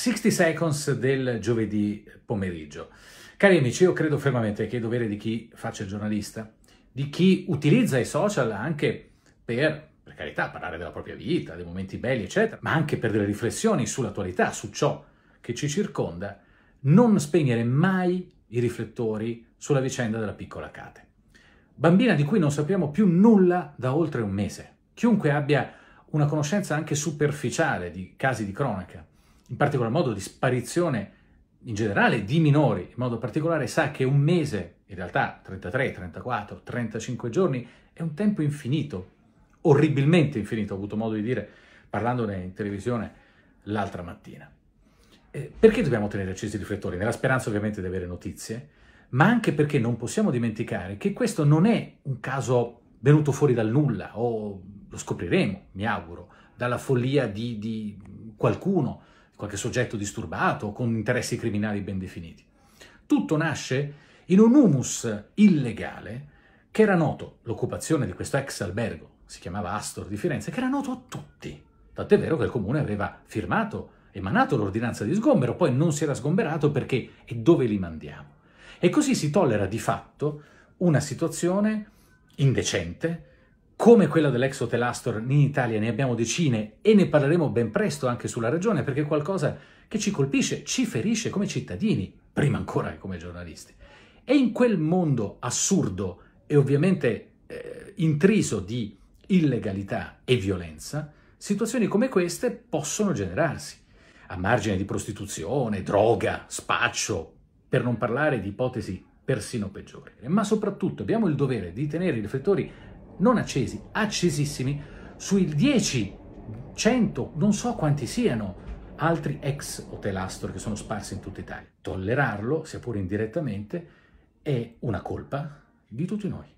60 Seconds del giovedì pomeriggio. Cari amici, io credo fermamente che è dovere di chi faccia il giornalista, di chi utilizza i social anche per, per carità, parlare della propria vita, dei momenti belli, eccetera, ma anche per delle riflessioni sull'attualità, su ciò che ci circonda, non spegnere mai i riflettori sulla vicenda della piccola Kate. Bambina di cui non sappiamo più nulla da oltre un mese. Chiunque abbia una conoscenza anche superficiale di casi di cronaca, in particolar modo di sparizione in generale di minori, in modo particolare sa che un mese, in realtà 33, 34, 35 giorni, è un tempo infinito, orribilmente infinito, ho avuto modo di dire parlandone in televisione l'altra mattina. Eh, perché dobbiamo tenere accesi i riflettori? Nella speranza ovviamente di avere notizie, ma anche perché non possiamo dimenticare che questo non è un caso venuto fuori dal nulla, o lo scopriremo, mi auguro, dalla follia di, di qualcuno, qualche soggetto disturbato o con interessi criminali ben definiti. Tutto nasce in un humus illegale che era noto, l'occupazione di questo ex albergo, si chiamava Astor di Firenze, che era noto a tutti. Tant'è vero che il comune aveva firmato, emanato l'ordinanza di sgombero, poi non si era sgomberato perché e dove li mandiamo. E così si tollera di fatto una situazione indecente, come quella dell'ex Astor in Italia ne abbiamo decine e ne parleremo ben presto anche sulla regione perché è qualcosa che ci colpisce, ci ferisce come cittadini, prima ancora come giornalisti. E in quel mondo assurdo e ovviamente eh, intriso di illegalità e violenza, situazioni come queste possono generarsi, a margine di prostituzione, droga, spaccio, per non parlare di ipotesi persino peggiori. Ma soprattutto abbiamo il dovere di tenere i riflettori non accesi, accesissimi, sui 10, 100, non so quanti siano, altri ex hotelastro che sono sparsi in tutta Italia. Tollerarlo, sia pure indirettamente, è una colpa di tutti noi.